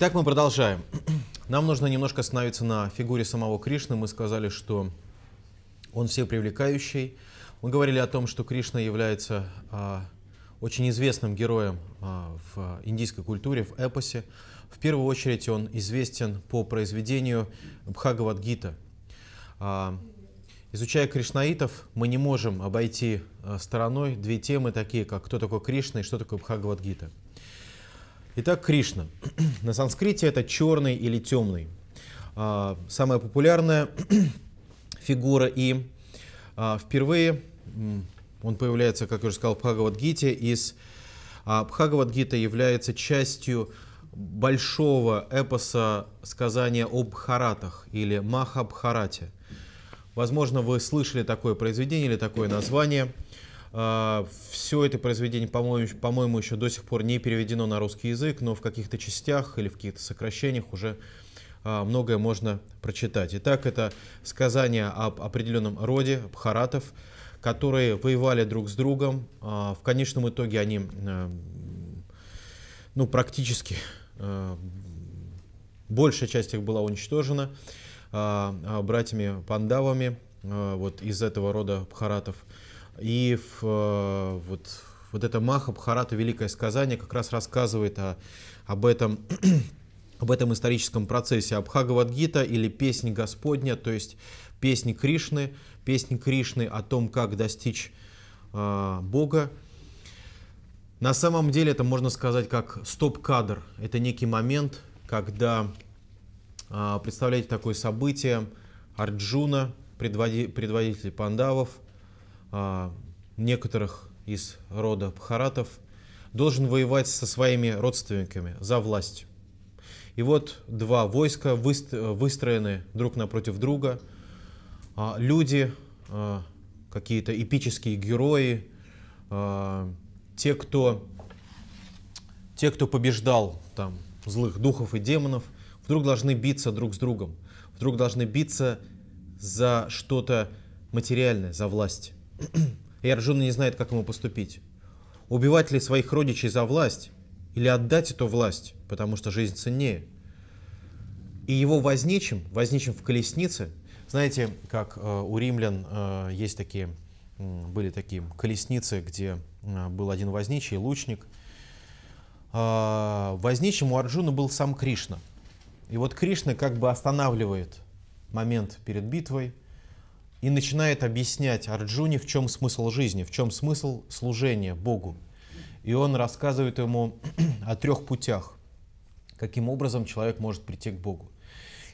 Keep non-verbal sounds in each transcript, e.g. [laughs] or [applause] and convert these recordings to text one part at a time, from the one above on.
Итак, мы продолжаем. [clears throat] Нам нужно немножко остановиться на фигуре самого Кришны. Мы сказали, что он все привлекающий. Мы говорили о том, что Кришна является а, очень известным героем а, в индийской культуре, в эпосе. В первую очередь он известен по произведению Бхагавадгита. А, изучая кришнаитов, мы не можем обойти а, стороной две темы, такие как «Кто такой Кришна?» и «Что такое Бхагавадгита?». Итак, Кришна. [clears throat] На санскрите это черный или темный. А, самая популярная [clears throat] фигура и а, впервые он появляется, как я уже сказал, в Бхагавадгите. Из а, Бхагавадгита является частью большого эпоса сказания о Бхаратах или Махабхарате. Возможно, вы слышали такое произведение или такое название – а, Все это произведение, по-моему, по-моему, еще до сих пор не переведено на русский язык, но в каких-то частях или в каких-то сокращениях уже а, многое можно прочитать. Итак, это сказание об определенном роде бхаратов, которые воевали друг с другом. А, в конечном итоге они ну, практически большая часть их была уничтожена братьями Пандавами вот из этого рода бхаратов. И в, э, вот, вот это Маха Бхарата «Великое сказание» как раз рассказывает о, об этом [clears throat] об этом историческом процессе. Абхагавадгита или «Песни Господня», то есть песни Кришны, песни Кришны о том, как достичь э, Бога. На самом деле это можно сказать как стоп-кадр. Это некий момент, когда, э, представляете, такое событие, Арджуна, предводи, предводитель пандавов – а, некоторых из рода Бхаратов, должен воевать со своими родственниками за власть. И вот два войска выстроены друг напротив друга. А, люди, а, какие-то эпические герои, те, кто, те, кто побеждал там, злых духов и демонов, вдруг должны биться друг с другом, вдруг должны биться за что-то материальное, за власть. [clears throat] И Арджуна не знает, как ему поступить. Убивать ли своих родичей за власть? Или отдать эту власть, потому что жизнь ценнее? И его возничим, возничим в колеснице, знаете, как э, у римлян э, есть такие, э, были такие колесницы, где э, был один возничий, лучник. Э, возничим у Арджуна был сам Кришна. И вот Кришна как бы останавливает момент перед битвой – и начинает объяснять Арджуне, в чем смысл жизни, в чем смысл служения Богу. И он рассказывает ему [clears throat] о трех путях, каким образом человек может прийти к Богу.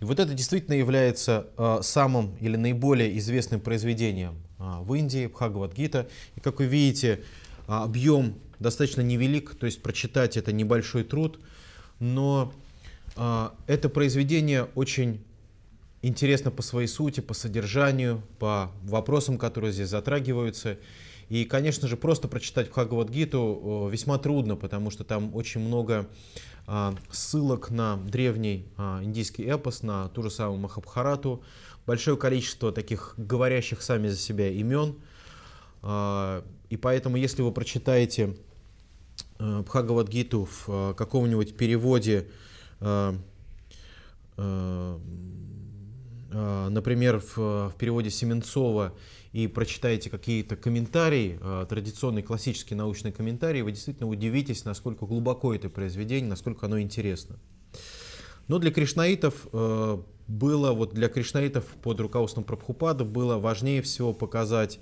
И вот это действительно является э, самым или наиболее известным произведением э, в Индии, Бхагавадгита. И как вы видите, э, объем достаточно невелик, то есть прочитать это небольшой труд, но это произведение очень интересно по своей сути, по содержанию, по вопросам, которые здесь затрагиваются. И, конечно же, просто прочитать Бхагавадгиту весьма трудно, потому что там очень много а, ссылок на древний а, индийский эпос, на ту же самую Махабхарату, большое количество таких говорящих сами за себя имен. А, и поэтому, если вы прочитаете э, Бхагавадгиту в э, каком-нибудь переводе э, Э, например, в, в переводе Семенцова и прочитаете какие-то комментарии, э, традиционные классические научные комментарии, вы действительно удивитесь, насколько глубоко это произведение, насколько оно интересно. Но для кришнаитов э, было, вот для кришнаитов под руководством Прабхупада было важнее всего показать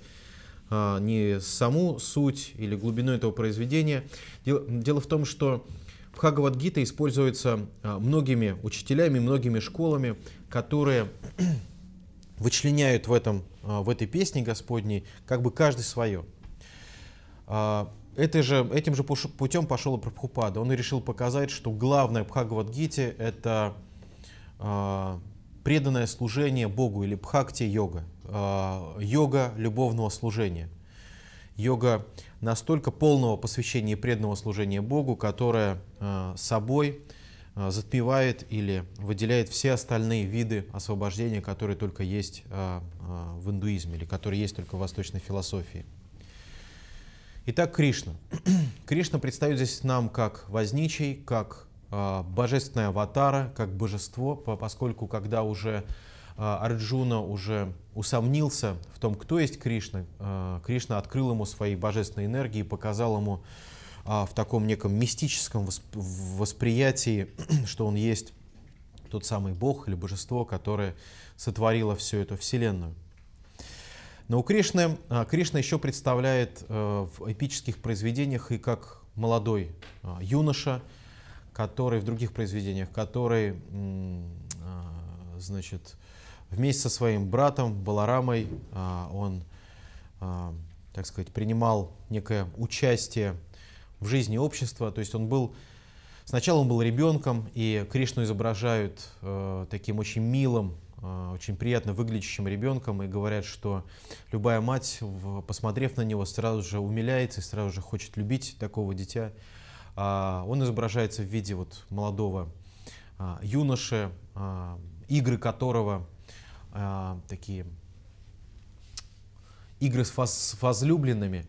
не саму суть или глубину этого произведения. Дело, в том, что Бхагавадгита используется многими учителями, многими школами которые [clears throat] вычленяют в, этом, а, в этой песне Господней как бы каждый свое. А, это же, этим же путем пошел и Прабхупада. Он и решил показать, что главное в Бхагавадгите — это а, преданное служение Богу или Бхакти-йога, йога любовного служения, йога настолько полного посвящения и преданного служения Богу, которое собой — Э, затмевает или выделяет все остальные виды освобождения, которые только есть э, э, в индуизме или которые есть только в восточной философии. Итак, Кришна. [clears throat] Кришна предстает здесь нам как возничий, как божественная аватара, как божество, поскольку когда уже Арджуна уже усомнился в том, кто есть Кришна, Кришна открыл ему свои божественные энергии, показал ему а в таком неком мистическом восприятии, [clears throat] что он есть тот самый Бог или Божество, которое сотворило всю эту Вселенную. Но у Кришны, а, Кришна еще представляет э, в эпических произведениях и как молодой а, юноша, который в других произведениях, который значит, вместе со своим братом Баларамой он, так сказать, принимал некое участие в жизни общества. То есть он был Сначала он был ребенком, и Кришну изображают э, таким очень милым, э, очень приятно выглядящим ребенком, и говорят, что любая мать, в, посмотрев на него, сразу же умиляется и сразу же хочет любить такого дитя. Э, он изображается в виде вот молодого э, юноши, э, игры которого э, такие игры с, фаз, с возлюбленными.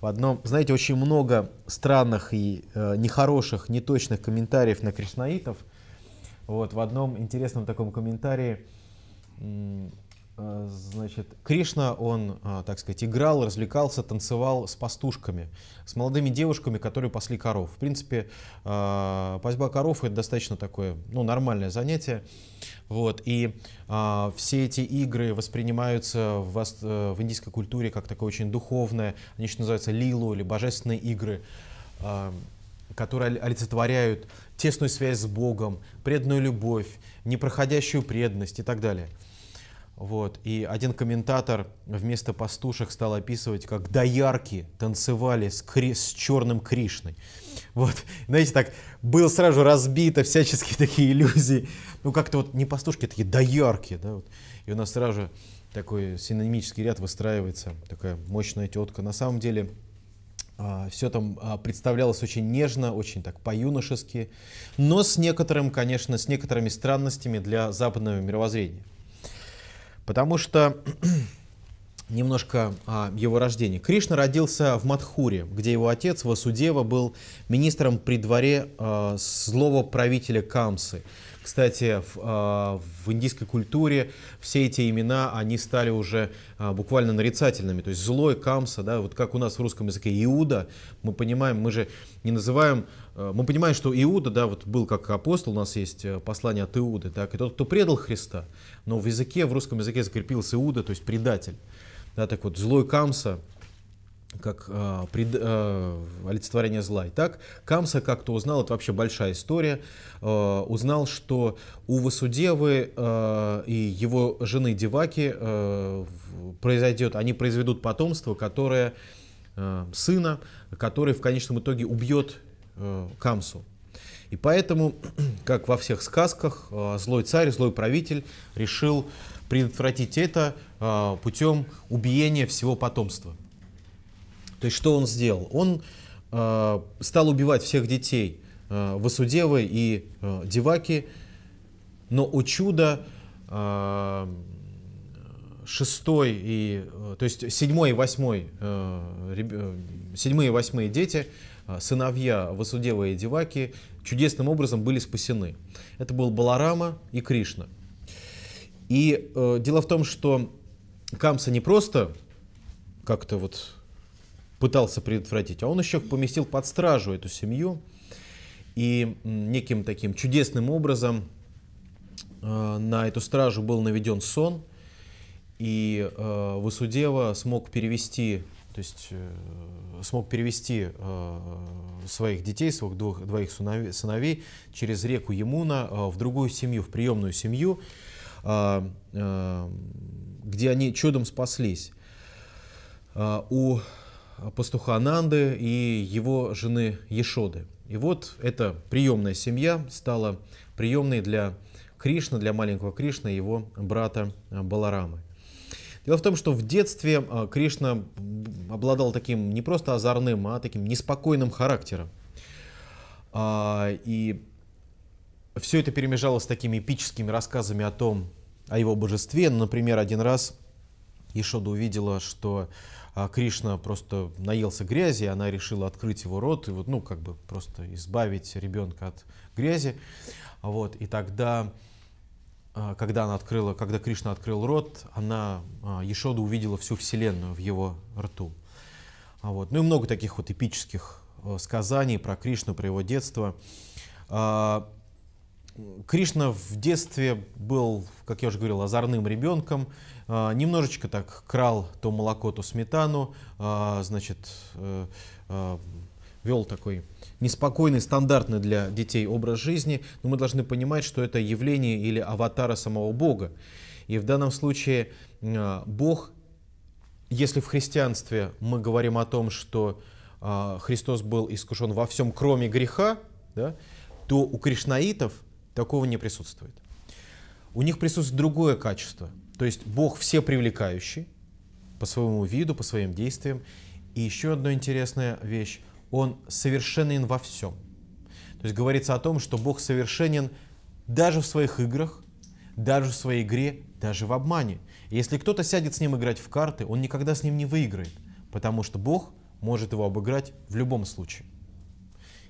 В одном, знаете, очень много странных и э, нехороших, неточных комментариев на кришнаитов. Вот, в одном интересном таком комментарии а, значит, Кришна, он, а, так сказать, играл, развлекался, танцевал с пастушками, с молодыми девушками, которые пасли коров. В принципе, а, пасьба коров это достаточно такое, ну, нормальное занятие. Вот, и все эти игры воспринимаются в, э, в индийской культуре как такое очень духовное, они еще называются лилу или божественные игры, которые олицетворяют тесную связь с Богом, преданную любовь, непроходящую преданность и так далее. Вот. И один комментатор вместо пастушек стал описывать, как доярки танцевали с, кри... с черным Кришной. Вот, знаете, так было сразу разбито а всяческие [laughs] такие иллюзии. Ну, как-то вот не пастушки, а такие доярки. Да, вот. И у нас сразу же такой синонимический ряд выстраивается. Такая мощная тетка. На самом деле, а, все там а, представлялось очень нежно, очень так по-юношески, но с некоторым, конечно, с некоторыми странностями для западного мировоззрения. Потому что [clears throat] немножко о а, его рождении. Кришна родился в Мадхуре, где его отец Васудева был министром при дворе а, злого правителя Камсы. Кстати, в, а, в индийской культуре все эти имена, они стали уже буквально нарицательными. То есть злой Камса, да, вот как у нас в русском языке Иуда, мы понимаем, мы же не называем Э, мы понимаем, что Иуда, да, вот был как апостол, у нас есть э, послание от Иуды, так, и тот, кто предал Христа, но в языке, в русском языке закрепился Иуда, то есть предатель. Да, так вот, злой Камса, как э, пред, э, олицетворение зла. так Камса как-то узнал, это вообще большая история, э, узнал, что у Васудевы э, и его жены Деваки э, произойдет, они произведут потомство, которое э, сына, который в конечном итоге убьет Э, камсу. И поэтому, [clears throat] как во всех сказках, э, злой царь, злой правитель решил предотвратить это э, путем убиения всего потомства. То есть что он сделал? Он стал убивать всех детей Васудевы и Деваки, но у чуда шестой и, то есть седьмой и восьмой, седьмые и восьмые дети – Э, сыновья Васудева и Деваки чудесным образом были спасены. Это был Баларама и Кришна. И э, дело в том, что Камса не просто как-то вот пытался предотвратить, а он еще поместил под стражу эту семью и неким таким чудесным образом э, на эту стражу был наведен сон, и э, Васудева смог перевести то есть э, смог перевести э, своих детей, своих двух, двоих сыновей через реку Емуна э, в другую семью, в приемную семью, где они чудом спаслись. У пастуха Нанды и его жены Ешоды. И вот эта приемная семья стала приемной для Кришны, для маленького Кришны и его брата Баларамы. Дело в том, что в детстве а, Кришна обладал таким не просто озорным, а таким неспокойным характером. А, и все это перемежалось с такими эпическими рассказами о том, о его божестве. Ну, например, один раз Ишода увидела, что а, Кришна просто наелся грязи, и она решила открыть его рот и вот, ну, как бы просто избавить ребенка от грязи. Вот, и тогда а, когда она открыла, когда Кришна открыл рот, она, а, Ешода увидела всю вселенную в его рту. А вот. Ну и много таких вот эпических э, сказаний про Кришну, про его детство. Кришна в детстве был, как я уже говорил, озорным ребенком, немножечко так крал то молоко, то сметану, значит, э, э, вел такой неспокойный, стандартный для детей образ жизни, но мы должны понимать, что это явление или аватара самого Бога. И в данном случае э, Бог, если в христианстве мы говорим о том, что э, Христос был искушен во всем, кроме греха, да, то у кришнаитов такого не присутствует. У них присутствует другое качество. То есть Бог все привлекающий по своему виду, по своим действиям. И еще одна интересная вещь. Он совершенен во всем. То есть говорится о том, что Бог совершенен даже в своих играх, даже в своей игре, даже в обмане. И если кто-то сядет с ним играть в карты, он никогда с ним не выиграет, потому что Бог может его обыграть в любом случае.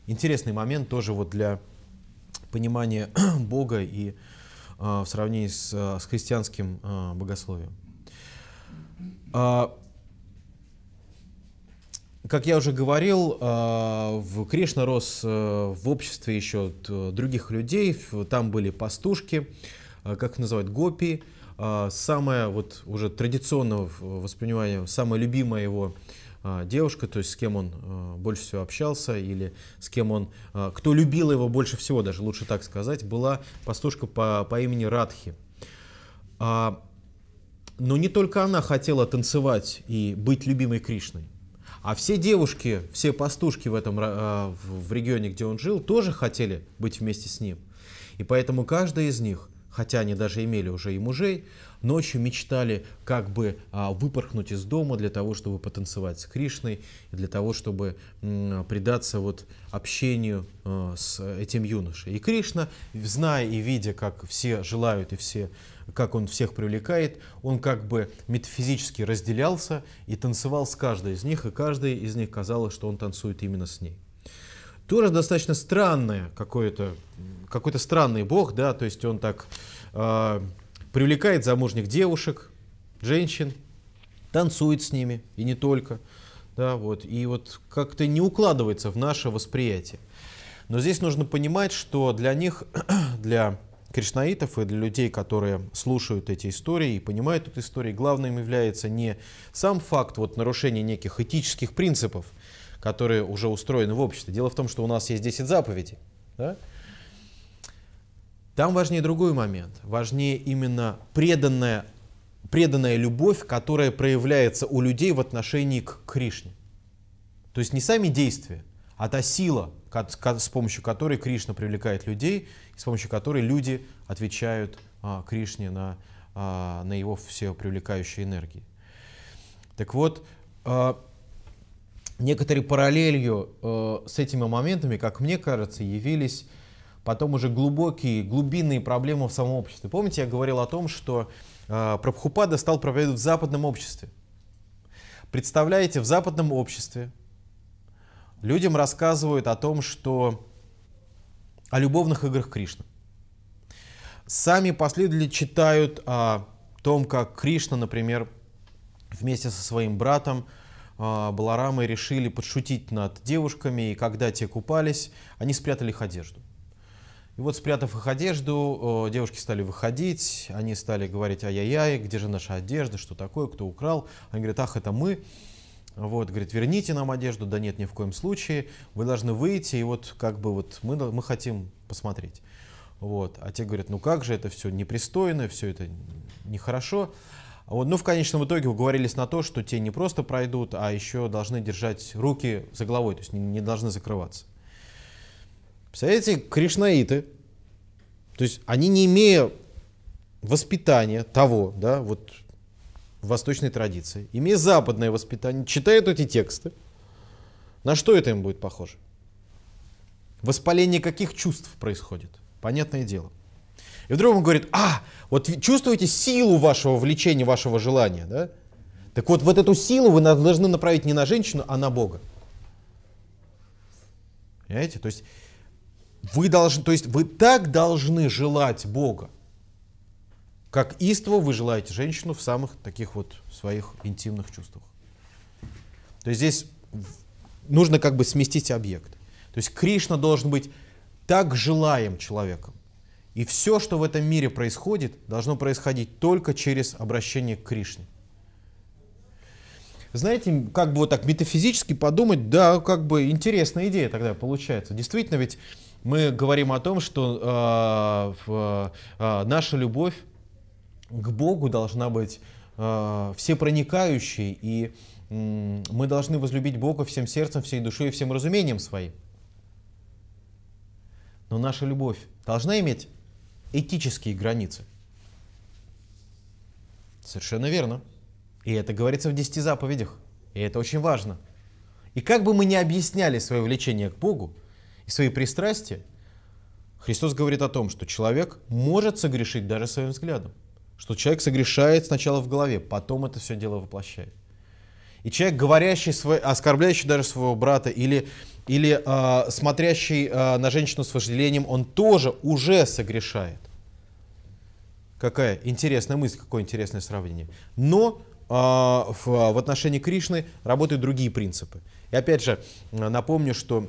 Интересный момент тоже вот для понимания [clears throat] Бога и э, в сравнении с, а, с христианским э, богословием. Как я уже говорил, э, Кришна рос э, в обществе еще э, других людей, там были пастушки, как их называют, гопи. Самое вот уже традиционного воспринимания, самая любимая его девушка, то есть с кем он больше всего общался или с кем он, кто любил его больше всего, даже лучше так сказать, была пастушка по, по имени Радхи. А, но не только она хотела танцевать и быть любимой Кришной. А все девушки, все пастушки в этом э, в регионе, где он жил, тоже хотели быть вместе с ним. И поэтому каждая из них, хотя они даже имели уже и мужей, ночью мечтали как бы а, выпорхнуть из дома для того, чтобы потанцевать с Кришной, для того, чтобы предаться вот общению э, с этим юношей. И Кришна, зная и видя, как все желают и все как он всех привлекает, он как бы метафизически разделялся и танцевал с каждой из них, и каждой из них казалось, что он танцует именно с ней. Тоже достаточно странное какое-то, какой-то странный бог, да, то есть он так э, привлекает замужних девушек, женщин, танцует с ними, и не только, да, вот, и вот как-то не укладывается в наше восприятие. Но здесь нужно понимать, что для них, [clears throat] для кришнаитов и для людей, которые слушают эти истории и понимают эту историю, главным является не сам факт вот, нарушения неких этических принципов, которые уже устроены в обществе. Дело в том, что у нас есть 10 заповедей. Да? Там важнее другой момент. Важнее именно преданная, преданная любовь, которая проявляется у людей в отношении к Кришне. То есть не сами действия, а та сила, с помощью которой Кришна привлекает людей, и с помощью которой люди отвечают а, Кришне на, а, на его все привлекающие энергии. Так вот, а, некоторой параллелью с этими моментами, как мне кажется, явились потом уже глубокие, глубинные проблемы в самом обществе. Помните, я говорил о том, что Прабхупада стал проповедовать в западном обществе. Представляете, в западном обществе людям рассказывают о том, что о любовных играх Кришны. Сами последователи читают о том, как Кришна, например, вместе со своим братом а, Баларамой решили подшутить над девушками, и когда те купались, они спрятали их одежду. И вот, спрятав их одежду, девушки стали выходить, они стали говорить «Ай-яй-яй, где же наша одежда, что такое, кто украл?» Они говорят «Ах, это мы!» Вот, говорит, верните нам одежду. Да нет, ни в коем случае. Вы должны выйти, и вот как бы вот мы, мы хотим посмотреть. Вот. А те говорят, ну как же это все непристойно, все это нехорошо. Вот. Ну, в конечном итоге уговорились на то, что те не просто пройдут, а еще должны держать руки за головой, то есть не, не должны закрываться. Представляете, кришнаиты, то есть они не имея воспитания того, да, вот восточной традиции, имея западное воспитание, читают эти тексты, на что это им будет похоже? Воспаление каких чувств происходит? Понятное дело. И вдруг он говорит, а, вот чувствуете силу вашего влечения, вашего желания, да? Так вот, вот эту силу вы должны направить не на женщину, а на Бога. Понимаете? То есть вы должны, то есть вы так должны желать Бога, как истово вы желаете женщину в самых таких вот своих интимных чувствах. То есть здесь нужно как бы сместить объект. То есть Кришна должен быть так желаем человеком. И все, что в этом мире происходит, должно происходить только через обращение к Кришне. Знаете, как бы вот так метафизически подумать, да, как бы интересная идея тогда получается. Действительно, ведь мы говорим о том, что э, в, э, наша любовь к Богу должна быть э, всепроникающей, и э, мы должны возлюбить Бога всем сердцем, всей душой и всем разумением своим. Но наша любовь должна иметь этические границы. Совершенно верно. И это говорится в десяти заповедях. И это очень важно. И как бы мы ни объясняли свое влечение к Богу и свои пристрастия, Христос говорит о том, что человек может согрешить даже своим взглядом. Что человек согрешает сначала в голове, потом это все дело воплощает. И человек, говорящий, свой, оскорбляющий даже своего брата или, или э, смотрящий э, на женщину с вожделением, он тоже уже согрешает. Какая интересная мысль, какое интересное сравнение. Но э, в, в отношении Кришны работают другие принципы. И опять же, напомню, что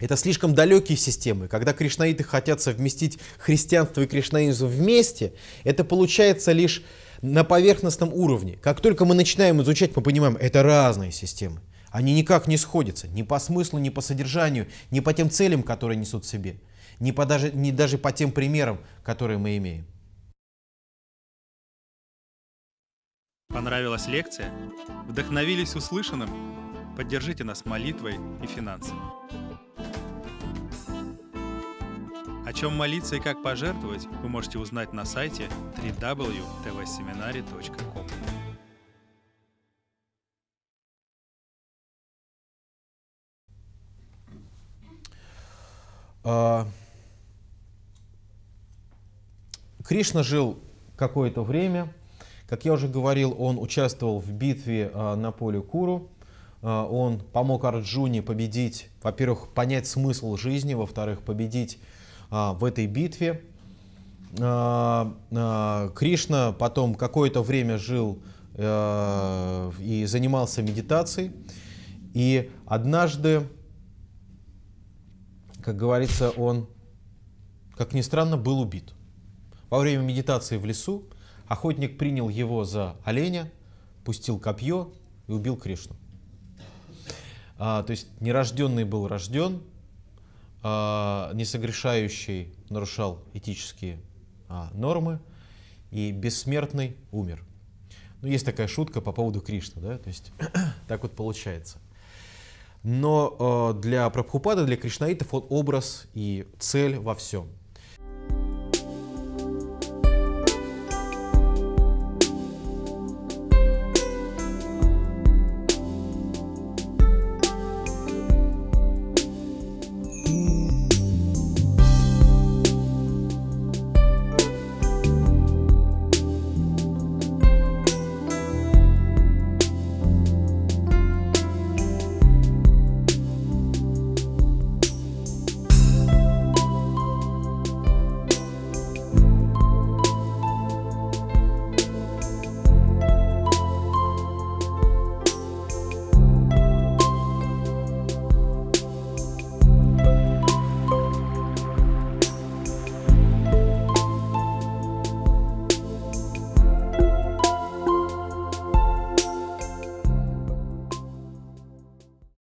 это слишком далекие системы. Когда кришнаиты хотят совместить христианство и кришнаизм вместе, это получается лишь на поверхностном уровне. Как только мы начинаем изучать, мы понимаем, это разные системы. Они никак не сходятся ни по смыслу, ни по содержанию, ни по тем целям, которые несут в себе, ни, по даже, ни даже по тем примерам, которые мы имеем. Понравилась лекция? Вдохновились услышанным? Поддержите нас молитвой и финансами. О чем молиться и как пожертвовать, вы можете узнать на сайте www.tvseminary.com. А, Кришна жил какое-то время. Как я уже говорил, он участвовал в битве а, на поле Куру. А, он помог Арджуне победить, во-первых, понять смысл жизни, во-вторых, победить а, в этой битве. А, а, Кришна потом какое-то время жил э, и занимался медитацией. И однажды, как говорится, он, как ни странно, был убит. Во время медитации в лесу охотник принял его за оленя, пустил копье и убил Кришну. А, то есть нерожденный был рожден, а, несогрешающий нарушал этические а, нормы, и бессмертный умер. Ну, есть такая шутка по поводу Кришны, да, то есть [clears throat] так вот получается. Но э, для Прабхупада, для кришнаитов он образ и цель во всем –